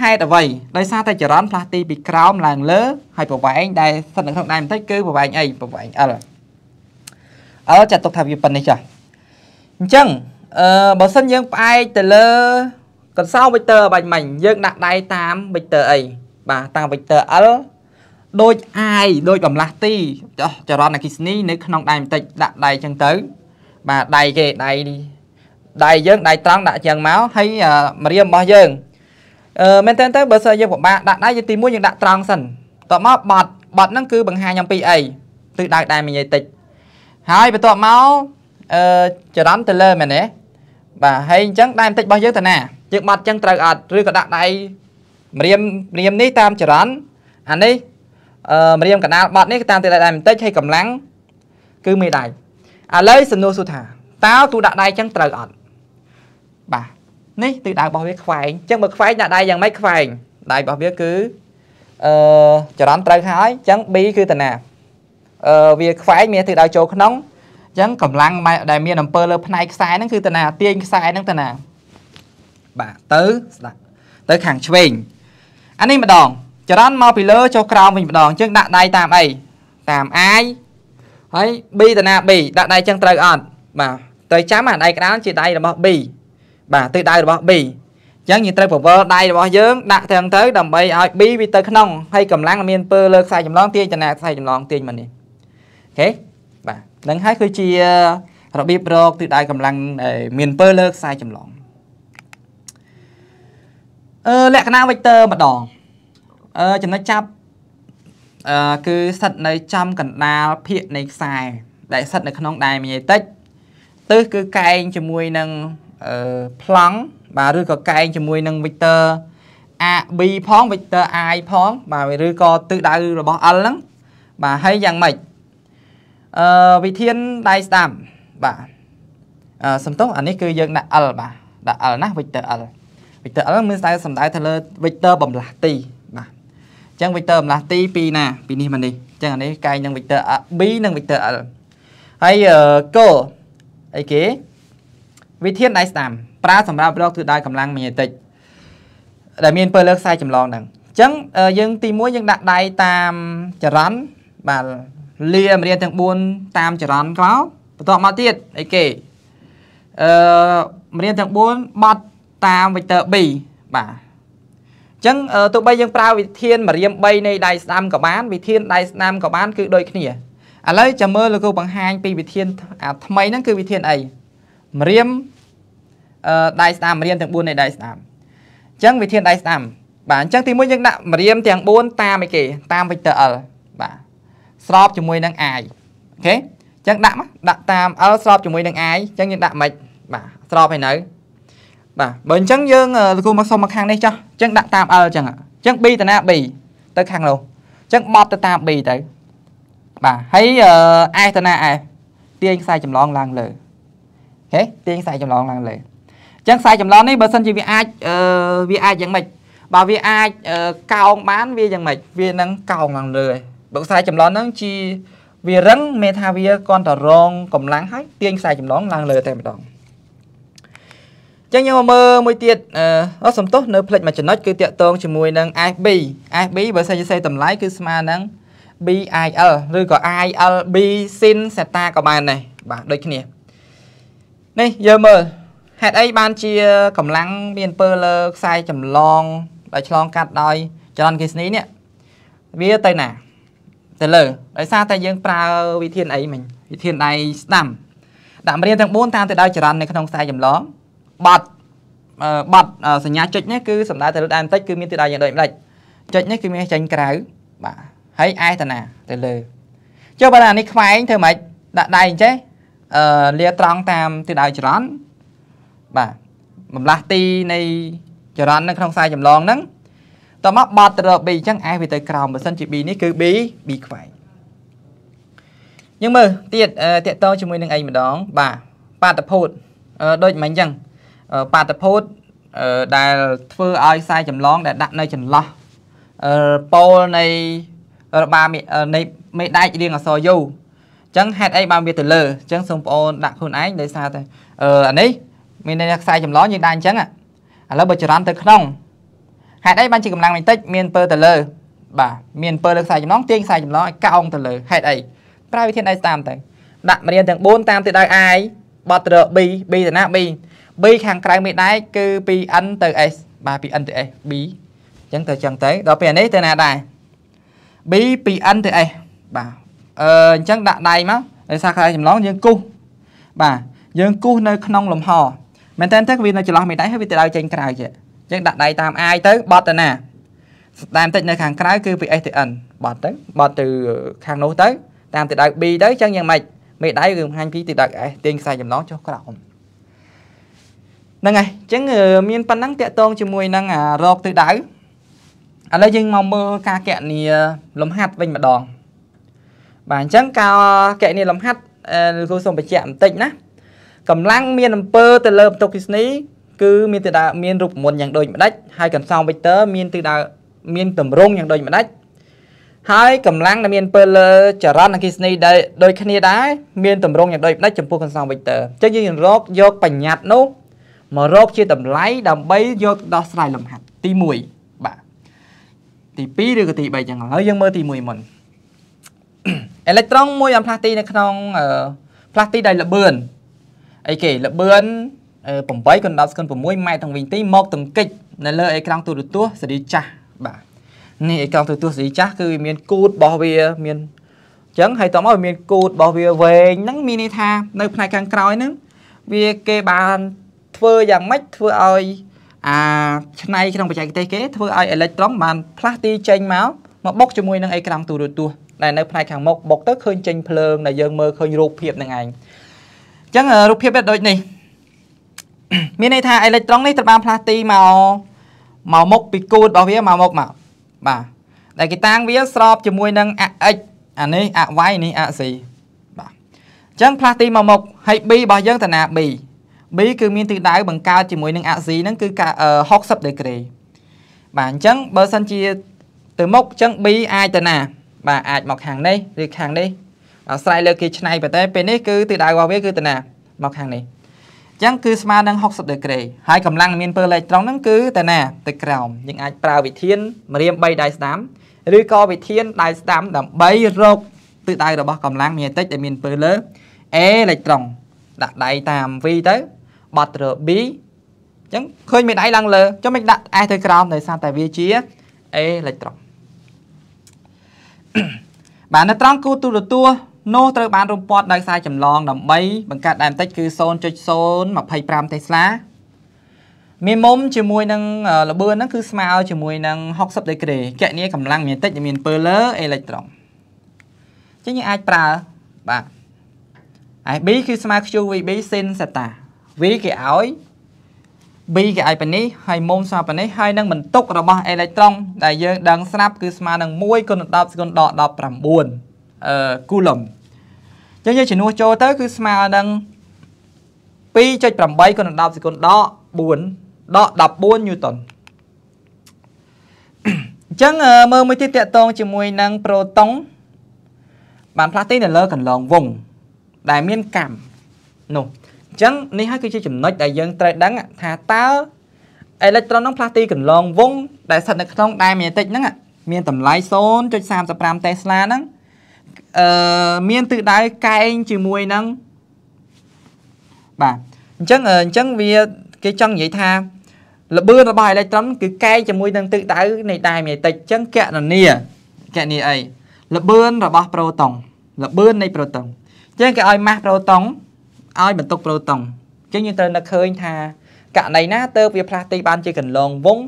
ហេតុអ្វីដោយសារតែចរន្តផ្លាស់ទីពីក្រោមឡើងលើហើយប្រវែងដែលស្ថិតនៅក្នុងដែនបន្តិចគឺប្រវែងអីប្រវែង L L ចាត់ទុកថាវាប៉ុណ្នេះចាអញ្ចឹងអឺបើសិនយើងផ្អែកទៅលើ កន្សោម vector បាច់មិញយើងដាក់ដៃតាម vector អីបាទតាម vector L ដូច i ដូចបំលាស់ទីចរន្តអគ្គិសនីនៅក្នុងដែនបន្តិចដាក់ដៃអញ្ចឹងទៅ បាទដៃគេដៃនេះដៃយើងដៃត្រង់ដាក់ចឹងមកហើយម្រាមរបស់យើងអឺមែនតើទៅបើសិនយើងពិបាកដាក់ដៃយើងទី1យើងដាក់ត្រង់សិនបន្ទាប់មកបត់បត់ហ្នឹងគឺបង្ហាញអំពីអីទិសដៅដែរមាននិយាយតិចហើយបន្ទាប់មកអឺចរន្តទៅលើមែនទេបាទហើយអញ្ចឹងដៃបន្តិចរបស់យើងទៅណាយើងបត់អញ្ចឹងត្រូវអត់ឬក៏ដាក់ដៃម្រាមម្រាមនេះតាមចរន្តអានេះអឺម្រាមកណ្ដាលបត់នេះតាមទិសដៅដែរបន្តិចហើយកម្លាំងគឺមេដៃឥឡូវសំណួរសុថាតើទូដាក់ដៃអញ្ចឹងត្រូវអត់បាទនេះទិសដៅរបស់វាខ្វែងអញ្ចឹងបើខ្វែងដាក់ដៃយ៉ាងម៉េចខ្វែងដៃរបស់វាគឺអឺចរន្តត្រូវហើយអញ្ចឹង B គឺតាណាអឺវាខ្វែងមានទិសដៅចូលក្នុងអញ្ចឹងកម្លាំងដែលមានអំពើលើផ្នែកខ្សែហ្នឹងគឺតាណាទាញខ្សែហ្នឹងតាណាបាទទៅស្ដាប់ទៅខាងឆ្វេងអានេះម្ដងចរន្តមកពីលើចុះក្រោមវិញម្ដងអញ្ចឹងដាក់ដៃតាមអីតាម I ហើយ B តាណា B ដាក់ដៃអញ្ចឹងត្រូវអត់បាទត្រូវចាំអាដៃក្តារជាដៃរបស់ B បាទទិសដៅរបស់ B អញ្ចឹងយើងត្រូវប្រវល់ដៃរបស់យើងដាក់ទាំងទៅ ដើម្បីឲ្យ B វាទៅក្នុងហើយកម្លាំងមានពើលើខ្សែចម្លងទាញតាណាខ្សែចម្លងទាញមកនេះអូខេបាទនឹងហើយគឺជារបៀបរកទិសដៅកម្លាំងមានពើលើខ្សែចម្លងអឺលក្ខណៈ vector ម្ដងអឺចំណុចចាប់អឺគឺស្ថិតនៅចំកណ្ដាលភាគនៃខ្សែដែលស្ថិតនៅក្នុងដែរមីយតិចទិសគឺកែងជាមួយនឹងប្លង់បាទឬក៏កែងជាមួយនឹង vector AB ផង vector I ផង បាទឬក៏ទិសដៅរបស់ L ហ្នឹងបាទហើយយ៉ាងម៉េចអឺវិធានដៃស្ដាំបាទអឺសំទោសអានេះគឺយើងដាក់ L បាទដាក់ L ណា vector L vector L មានស្ដៅសំដៅទៅលើ vector បំលាស់ទីបាទអញ្ចឹង vector បំលាស់ទីពីណាពីនេះមកនេះអញ្ចឹងអានេះកែងនឹង vector B និង vector L ហើយអឺ goal អីគេវិធានដៃស្ដាំប្រើសម្រាប់រកគឺដោយកម្លាំងមេញេតិចដែលមានពើលើខ្សែចម្លងហ្នឹងអញ្ចឹងយើងទី1យើងដាក់ដៃតាមចរន្តបាទលាមេរៀនទាំង4តាមចរន្តក្រោមបន្តមកទៀតអីគេអឺមេរៀនទាំង4បត់តាម vector b បាទចឹងទោះបីយើងប្រើវិធានមរៀម3នៃដៃស្ដាំក៏បានវិធានដៃស្ដាំក៏បាន គឺដូចគ្នាឥឡូវចាំមើលលោកគ្រូបង្ហាញពីវិធានអាថ្មីហ្នឹងគឺវិធានអីម្រាមអឺដៃស្ដាំម្រាមទាំង4នៃដៃស្ដាំអញ្ចឹងវិធានដៃស្ដាំបាទអញ្ចឹងទី1យើងដាក់ម្រាមទាំង4តាមឯគេ តាម vector L បាទស្របជាមួយនឹង i អូខេអញ្ចឹងដាក់មកដាក់តាម L ស្របជាមួយនឹង i អញ្ចឹងយើងដាក់មិនបាទស្របហើយនៅបាទបើអញ្ចឹងយើងលោកគ្រូមកសុំមកខាងនេះចុះអញ្ចឹងដាក់តាម L អញ្ចឹងអញ្ចឹង B ទៅណា B ទៅខាងនោះអញ្ចឹងបត់ទៅតាម B ទៅបាទហើយ S ទៅណា S ទាញខ្សែចម្លងឡើងលើអូខេទាញខ្សែចម្លងឡើងលើអញ្ចឹងខ្សែចម្លងនេះបើសិនជាវាអាចវាអាចយ៉ាងម៉េចបើវាអាចកោងបាន វាយ៉ាងម៉េចវានឹងកោងឡើងលើហើយបើខ្សែចម្លងហ្នឹងជាវារឹងមេថាវាគាត់តរងកម្លាំងហើយទាញខ្សែចម្លងឡើងលើតែម្ដងចឹងយើងមកមើលមួយទៀតអឺសំទោសនៅផ្លេចមួយចំណុចគឺតាក់ទងជាមួយនឹង FB FB បើសិនជាសេតម្លៃគឺស្មើនឹង BIL ឬក៏ ILB sin សេតាក៏បានដែរបាទដូចគ្នានេះយើងមើលហេតុអីបានជាកម្លាំងមានអំពើលើខ្សែចម្លងដែលឆ្លងកាត់ដោយចរន្តអគ្គិសនីនេះវាទៅណា ទៅលើដោយសារតែយើងប្រើវិធានអីមិញវិធានដៃស្ដាំដាក់ម្រាមទាំង4តាមទៅដោយចរន្តនៅក្នុងខ្សែចម្លងបាត់បាត់សញ្ញាចុចនេះគឺសំដៅទៅលើដើមបន្តិចគឺមានទិដៅយ៉ាងដូចម្ដេចចុចនេះគឺមានចេញក្រៅបាទហើយឯតាណាទៅលើចុះបើថានេះខ្វែងធ្វើម៉េចដាក់ដៃអញ្ចេះអឺលាត្រង់តាមទិសដៅចរន្តបាទម្លាស់ទីនៃចរន្តនៅក្នុងខ្សែចម្លងហ្នឹងតមកបាត់ទៅ B អញ្ចឹង F វាទៅក្រោមបើសិនជា B នេះគឺ B B ខ្វែងយើងមើលទៀតតកតជាមួយនឹងអីម្ដង បាទបាតុភូតដូចមិនអញ្ចឹងបាតុភូតដែលធ្វើឲ្យខ្សែចម្លងដែលដាក់នៅចន្លោះប៉ូលនៃរបានៃមេដែករាងអសរ U ចឹងហេតុអីបានវាទៅលើអញ្ចឹងសូមបងអូនដាក់ខ្លួនឯងដោយសារតែអឺអានេះមានន័យថាខ្សែចម្លងយើងដាក់អញ្ចឹងឥឡូវបើចរន្តទៅក្នុងហេតុអីបានជាកម្លាំងបន្តិចមានពើទៅលើបាទមានពើលើខ្សែចម្លងទាញខ្សែចម្លងឲ្យកោងទៅលើហេតុអីប្រើវិធានដៃតាមទៅដាក់រៀនទាំង4តាមទិដៅ i បត់ទៅ b b ទៅណា b b ខាងក្រៅមេដែកគឺពី n ទៅ s បាទពី n ទៅ s b អញ្ចឹងទៅចឹងទៅដល់ពេលនេះទៅណាដែរ b ពី n ទៅ s បាទអឺអញ្ចឹងដាក់ដៃមកដោយសារខ្សែចម្លងយើងគូសបាទយើងគូសនៅ ក្នុងលំហ មែនតើវានៅចន្លោះមេដៃហើយវាទៅដល់ចេញក្រៅចេះអញ្ចឹងដាក់ដៃតាមអាយទៅ បត់ទៅណាស្ដាមតិចនៅខាងក្រៅគឺ PSTN បត់ទៅបត់ទៅ ខាងនោះទៅ តាមទិដៅ B ទៅអញ្ចឹងយ៉ាងម៉េចមេដៃគឺបង្ហាញពីទិដៅ S ទាញខ្សែចំណងចុះក្រោមហ្នឹងហើយអញ្ចឹងមានប៉ុណ្ណឹងតាក់ទងជាមួយនឹងរកទិដៅឥឡូវយើងមកមើលការកណនីលំហាត់វិញម្ដងបាទអញ្ចឹងការកណនីលំហាត់លោកគ្រូសូមបញ្ជាក់បន្តិចណាកម្លាំងមានអំពើទៅលើបន្ទុកគិសនីគឺមានទិដៅមានរូបមន្តយ៉ាងដូចម្ដេចហើយកន្សោមវិទ័រមានទិដៅមានតម្រងយ៉ាងដូចម្ដេចហើយកម្លាំងដែលមានអំពើលើចរន្តអគិសនីដែលដូចគ្នាដែរមានតម្រងយ៉ាងដូចម្ដេចចំពោះកន្សោមវិទ័រអញ្ចឹងយើងរកយកបញ្ញត្តិនោះមករកជាតម្លៃដើម្បីយកដោះស្រាយលំហាត់ទី1បាទទី2ឬក៏ទី3ចឹងឥឡូវយើងមើលទី1មុនអេឡិចត្រូនមួយអំផ្លាស់ទីនៅក្នុងផ្លាស់ទីដែលល្បឿនអីគេល្បឿន8កណ្ដោតស្គន6ម៉ែត្រទាំងវិញទីមកទង្គិចនៅលើអេក្រង់ទូរទស្សន៍សេរីចាស់បាទនេះអេក្រង់ទូរទស្សន៍សេរីចាស់គឺវាមានគូតរបស់វាមានអញ្ចឹងហើយតោះមកវាមានគូតរបស់វាវែងហ្នឹងមានន័យថា នៅផ្នែកខាងក្រោយហ្នឹងវាគេបានធ្វើយ៉ាងម៉េចធ្វើឲ្យអាឆ្នៃក្នុងបច្ចេកទេសគេធ្វើឲ្យអេឡិចត្រូនបានផ្លាស់ទីចេញមកមកបុកជាមួយនឹងអេក្រង់ទូរទស្សន៍ដែលនៅផ្នែកខាងមុខបុកទៅឃើញចេញភ្លើងដែលយើងមើលឃើញរូបភាពហ្នឹងឯងអញ្ចឹងរូបភាពវាដូចនេះមានន័យថាអេលិចត្រូននេះត្រូវបាន ផ្លាស់ទីមកមកមុខពីគូដរបស់វាមកមុខមកបាទដែលគេតាំងវាស្របជាមួយនឹងអ x អានេះអ y នេះអ c បាទអញ្ចឹងផ្លាស់ទីមកមុខហើយ b របស់យើងតាណា b b គឺមានទិសដៅបង្កើតជាមួយនឹងអ c ហ្នឹងគឺ60ដឺក្រេបាទអញ្ចឹងបើសិនជាទៅមុខអញ្ចឹង b អាចតាណាបាទអាចមកខាងនេះឬខាងនេះអាស្រ័យលើគេឆ្នៃប៉ុន្តែពេលនេះ គឺទិសដៅរបស់វាគឺទៅណាមកខាងនេះអញ្ចឹងគឺស្មើនឹង60ដឺក្រេហើយកម្លាំងមានពើលេខត្រង់ហ្នឹងគឺទៅណា ទៅក្រោមយើងអាចប្រើវិធានម្រាម3ដៃស្ដាំឬក៏វិធានដៃស្ដាំដើម្បីរកទិសដៅរបស់កម្លាំងមេតិចដែលមានពើលើ A លេខត្រង់ដាក់ដៃតាម V ទៅបត់រ B អញ្ចឹងឃើញមេដៃឡើងលើចុះមិនដាក់ S ទៅក្រោមដោយសារតែវាជា A លេខត្រង់បាទនៅត្រង់គូទូរទស្សន៍នោះត្រូវបានរំពាត់ដោយខ្សែចម្លងដើម្បីបង្កើតដែនបន្តិចគឺ0.025 Tesla មានមុំជាមួយនឹងលបឿនហ្នឹងគឺស្មើជាមួយនឹង60ដឺក្រេគណនាកម្លាំងមានតិច មានពើលើអេលិចត្រូនអញ្ចឹងយើងអាចប្រើបាទហើយ B គឺស្មើ QVB sin theta V គេឲ្យ0.0 B គេឲ្យប៉ានេះហើយមុំស្មើប៉ានេះហើយនឹងបន្ទុក របស់អេឡិចត្រូនដែលយើងដឹងស្រាប់គឺស្មើនឹង1គុណ10ស្គុណដក19អឺគូឡុំអញ្ចឹងយើងជំនួសចូលទៅ គឺស្មើនឹង2.8គុណ10សេគុនដក4ដក14ញូតនអញ្ចឹងមើលមួយទៀតតកតងជាមួយនឹងប្រូតុងបានផ្លាស់ទីនៅលើកន្លងវងដែលមានកម្មនោះអញ្ចឹងនេះហើយគឺជាចំណុចដែលយើងត្រូវដឹងថាតើអេឡិចត្រូននឹងផ្លាស់ទីកន្លងវងដែលស្ថិតនៅក្នុងដែរមេតិចហ្នឹងមានតម្លៃ0.35តេស្លាហ្នឹងអឺមានទិសដៅកែងជាមួយនឹងបាទអញ្ចឹងអញ្ចឹងវាគេចង់និយាយថាល្បឿនរបស់អេឡិចត្រូនគឺកែងជាមួយនឹងទិសដៅនៃដែរមេតិចអញ្ចឹងកណនីកណនីអីល្បឿនរបស់ប្រូតុងល្បឿននៃប្រូតុងអញ្ចឹងគេឲ្យម៉ាស់ប្រូតុងឲ្យបន្ទុកប្រូតុងជាងយើងត្រូវនឹកឃើញ ថាករណីណាទៅវាផ្លាស់ទីបានជាកន្លងវង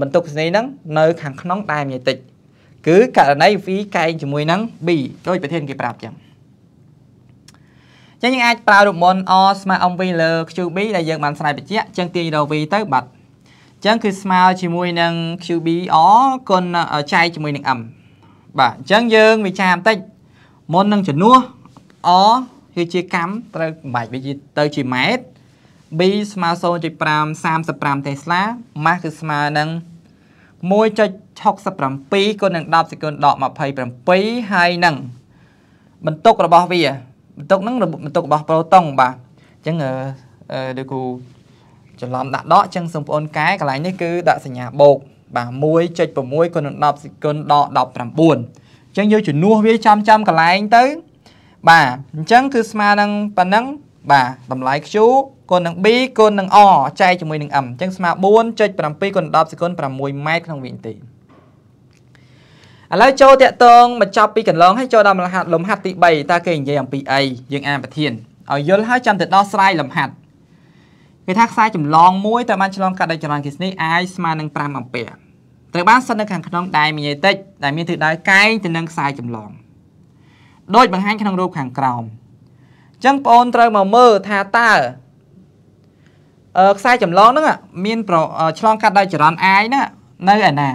បន្ទុកស្នេហ៍ហ្នឹង នៅខាងក្នុងដែរមានតិចគឺករណី v កែងជាមួយនឹង b ដោយប្រធានគេប្រាប់ចឹងចឹងយើងអាចប្រើរូបមន្ត o ស្មើ mv លើ qb ដែលយើងបានស្រាយបញ្ជាក់ចឹងទាញរក v ទៅបាត់ចឹងគឺស្មើជាមួយនឹង qb o គុណចែកជាមួយនឹង m បាទអញ្ចឹងយើងវិចារបន្តិចមុននឹងជំនួស o វាជាកម្មត្រូវបែកវាទៅជាម៉ែត្រ b ស្មើ0.5 35 Tesla ម៉ាស់គឺស្មើនឹង1.67គុណនឹង10សេគុនដក27ហើយនឹងបន្ទុករបស់វាបន្ទុកហ្នឹងបន្ទុករបស់ប្រូតុងបាទអញ្ចឹងអឺដូចគូច្រឡំដាក់ដកអញ្ចឹងសូមបងប្អូនកែកន្លែងនេះគឺ ដាក់សញ្ញាបូក បាទ1.6គុណនឹង10សេគុនដក19អញ្ចឹងយកជំនួសវាចាំចាំកន្លែងទៅ1.6បាទអញ្ចឹង គឺស្មើនឹងប៉ុណ្ណឹងបាទតម្លៃ Q គុណនឹង B គុណនឹង O ចែកជាមួយនឹង M អញ្ចឹងស្មើ4.7គុណ10សេគុណ6ម៉ែត្រក្នុងវិនាទីឥឡូវចូលតាក់ទងមកចប់ពីកន្លងហើយចូលដល់លំហាត់ លំហាត់ទី3តើគេនិយាយអំពីអីយើងអានប្រធានឲ្យយល់ហើយចាំទៅដោះស្រាយលំហាត់គេថាខ្សែចម្លងមួយតើបានឆ្លងកាត់ដោយចរន្តគិសនី I ស្មើនឹង5អំពែរត្រូវបានសិតនៅខាងក្នុងដៃមីយេតិចដែលមានទិសដៅកែងទៅនឹងខ្សែចម្លងដូចបង្ហាញក្នុងរូបខាងក្រោមអញ្ចឹងបងអូនត្រូវមកមើលថាតើអឺខ្សែចម្លងហ្នឹងមានឆ្លងកាត់ដោយចរន្ត i ហ្នឹងនៅឯណាអ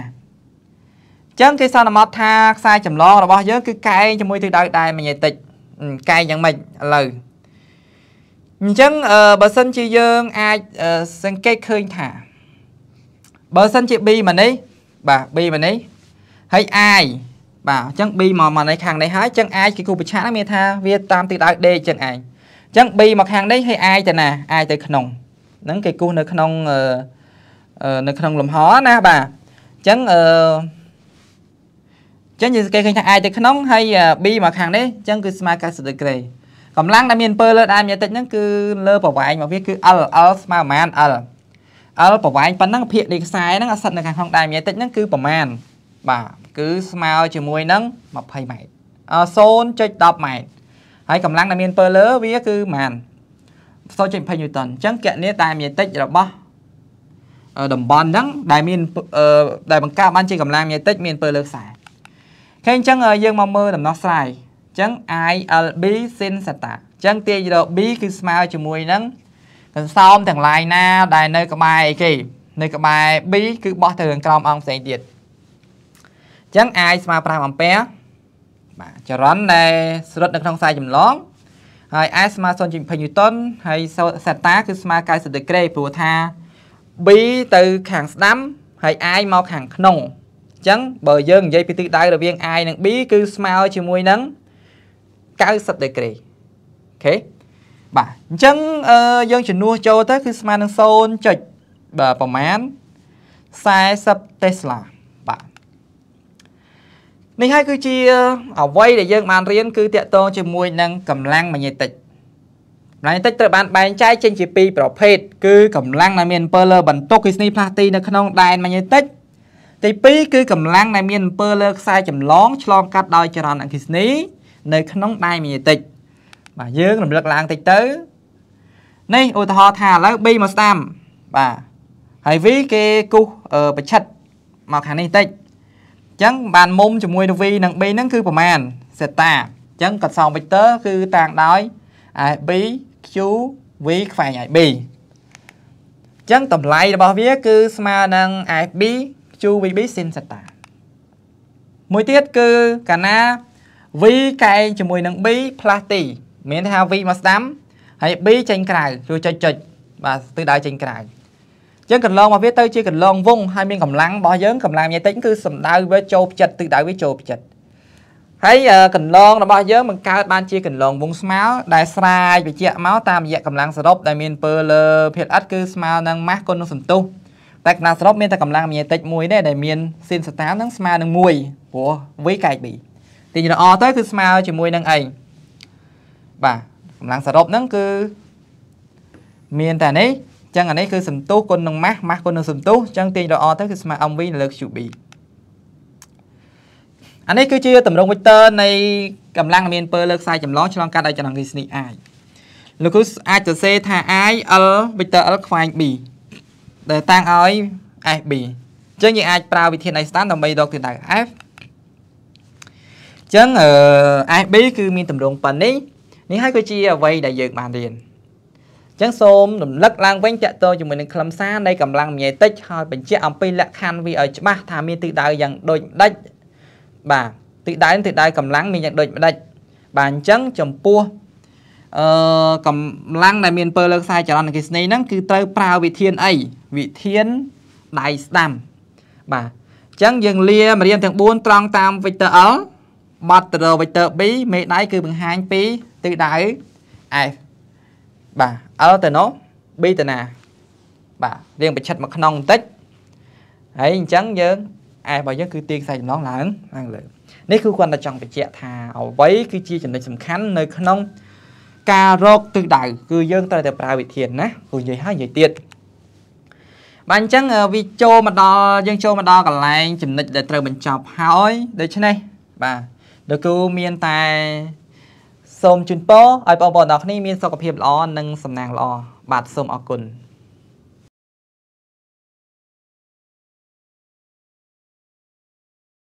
ញ្ចឹងគេសន្មត់ថាខ្សែចម្លងរបស់ យើងគឺកែងជាមួយទិសដៅដែរមួយនិយាយតិចកែងយ៉ាងម៉េចឥឡូវអញ្ចឹងបើសិនជាយើងអាចសង្កេតឃើញថាបើសិនជា B មកនេះបាទ B មកនេះហើយ i បាទអញ្ចឹង B មកមកនៅខាងនេះហើយអញ្ចឹង I គេគូប្រឆាំងហ្នឹងមានថាវាតាមទិសដៅ D អញ្ចឹងឯងអញ្ចឹង B មកខាងនេះហើយ I ទៅណា I ទៅក្នុងហ្នឹងគេគូសនៅក្នុងនៅក្នុងលំហណាបាទអញ្ចឹងអញ្ចឹងយើងគេឃើញថា I ទៅក្នុង ហើយ B មកខាងនេះអញ្ចឹងគឺស្មើ90ដឺក្រេកម្លាំងដែលមាន7លើដើមយតិចហ្នឹងគឺលើប្រវែងមកវាគឺ L L ស្មើប្រមាណ L L ប្រវែងប៉ុណ្ណឹងភាគនៃខ្សែហ្នឹងអាសិតនៅខាងក្នុងដើមយតិចហ្នឹងគឺប្រមាណបាទគឺស្មើជាមួយនឹង20ម៉ែត្រ0.10ម៉ែត្រហើយកម្លាំងដែលមានពើលើវាគឺប្រហែល0.20 Newton អញ្ចឹងគណនាតែមេតិចរបស់តំបន់ហ្នឹង ដែលមានដែលបង្កើតបានជាកម្លាំងមេតិចមានពើលើខ្សែឃើញអញ្ចឹងយើងមកមើលដំណោះស្រាយអញ្ចឹង ILB sin theta អញ្ចឹងទាយរក B គឺស្មើជាមួយនឹងកន្សោមទាំងឡាយណា ដែលនៅ ក្បែរអីគេនៅក្បែរ B គឺបោះទៅខាងក្រោមអង្គផ្សេងទៀតចឹង i ស្មើ5អំពែរបាទចរន្តដែលស្រុតនៅក្នុងខ្សែចម្លងហើយ s ស្មើ0.20 Newton ហើយសេតា គឺស្មើ90ដឺក្រេព្រោះថា b ទៅខាងស្ដាំហើយ i មកខាងក្នុងអញ្ចឹងបើយើងនិយាយពីទិសដៅរវាង i និង b គឺស្មើជាមួយនឹង90ដឺក្រេអូខេបាទអញ្ចឹងយើងជំនួសចូលទៅ គឺស្មើនឹង 0. ប្រហែល40 Tesla នេះហើយគឺជាអ្វីដែលយើងបានរៀនគឺតាក់ទងជាមួយនឹងកម្លាំងមញេតិចកម្លាំងមញេតិចត្រូវបានបែងចែកចេញជា2ប្រភេទគឺកម្លាំងដែលមានអំពើលើបន្ទុកគឺស្នីផ្លាស្ទីនៅក្នុងដែនមញេតិចទី2គឺកម្លាំងដែលមានអំពើលើខ្សែចម្លងឆ្លងកាត់ដោយចរន្តអគ្គិសនីនៅក្នុងដែនមញេតិចបាទយើងរំលឹកឡើងតិចទៅនេះឧទាហរណ៍ថាឥឡូវ B មកស្ដាំបាទហើយ V គេគូសប្រឆិតមកខាងនេះតិចចឹងបានមុំជាមួយនឹង v និង b ហ្នឹងគឺប្រមាណសេតាចឹងកន្សោម vector គឺតាំងដោយ b q v ខ្វែង ib ចឹងតម្លៃរបស់វាគឺស្មើនឹង ib q vb sin សេតា មួយទៀតគឺកាលណា v កែងជាមួយនឹង b plus t មានថា v មកស្ដាំហើយ b ចេញក្រៅឬចុចចុចបាទទិសដៅចេញក្រៅចឹងកន្លងមកវាទៅជាកន្លងវងហើយមានកម្លាំងរបស់យើងកម្លាំងញ៉ៃតិចគឺសំដៅវាចូលចិត្តទិសដៅវាចូលចិត្តហើយកន្លងរបស់យើងបង្កើតបានជា កន្លងវងស្មាលដែលស្រាយបញ្ជាក់មកតាមរយៈកម្លាំងសរុបដែលមានពើលើភាគឥតគឺស្មាលនឹងម៉ាស់គុណនឹងសន្ទុះតែកម្លាំងសរុបមានតែកម្លាំងមេតិចមួយដែរដែលមានស៊ីនសតានឹងស្មើនឹង1ព្រោះ v កែក b ទីនេះអទៅគឺស្មើជាមួយនឹងអីបាទកម្លាំងសរុបហ្នឹងគឺមានតែនេះចឹងអានេះគឺសន្ទុះគុណនឹង mass mass គុណនឹងសន្ទុះចឹងទាញដល់ r ទៅគឺស្មើ mv នៅលើ qb អានេះគឺជាតម្រង vector នៃកម្លាំងមានពើលើខ្សែចម្លងឆ្លងកាត់ដោយចរន្តគីស្នី i លោកគ្រូអាចសរសេរថា i l vector l ខ្វែង b ដែលតាំងឲ្យ fb ចឹងយើងអាចប្រើវិធាន Einstein ដើម្បីរកទិសដៅ f ចឹងអឺ fb គឺ មានតម្រងប៉ុណ្្នេះនេះហើយគឺជាអ្វីដែលយើងបានរៀនចឹងសូមរំលឹកឡើងវិញតកតជាមួយនឹងខ្លឹមសារនៃកម្លាំងមេតិច ហើយបញ្ជាក់អំពីលក្ខខណ្ឌវាឲ្យច្បាស់ថាមានទិសដៅយ៉ាងដូចម្ដេចបាទទិសដៅទិសដៅកម្លាំងមានយ៉ាងដូចម្ដេចបាទអញ្ចឹងចំពោះអឺកម្លាំងដែលមានពើលើខ្សែចរន្តអគ្គិសនីហ្នឹងគឺត្រូវប្រើវិធានអីវិធានដៃស្ដាំបាទអញ្ចឹងយើងលាមេរៀនទាំង4ត្រង់តាម vector L បាត់ទៅ vector B មេដៃគឺបង្ហាញពីទិសដៅ F បាទអល់តាណូប៊ីតាណា បាទរៀងបញ្ឆិតមកក្នុងបន្តិចហើយអញ្ចឹងយើងអែរបស់យើងគឺទាញខ្សែចំណងឡើងឡើងលើនេះគឺគាត់តែចង់បញ្ជាក់ថាអ្វីគឺជាចំណុចសំខាន់នៅក្នុងការរកទិសដៅគឺយើងត្រូវតែប្រើវិធានណាព្រោះនិយាយហើយនិយាយទៀតបាទអញ្ចឹងវាចូលមកដល់យើង ចូលមកដល់កន្លែង ចំណុចដែលត្រូវបញ្ចប់ហើយដូច្នេះបាទលោកគ្រូមានតែសូមជូនពរឲ្យបងប្អូនទាំងអស់គ្នាមានសុខភាពល្អនិងសំណាងល្អបាទសូមអរគុណ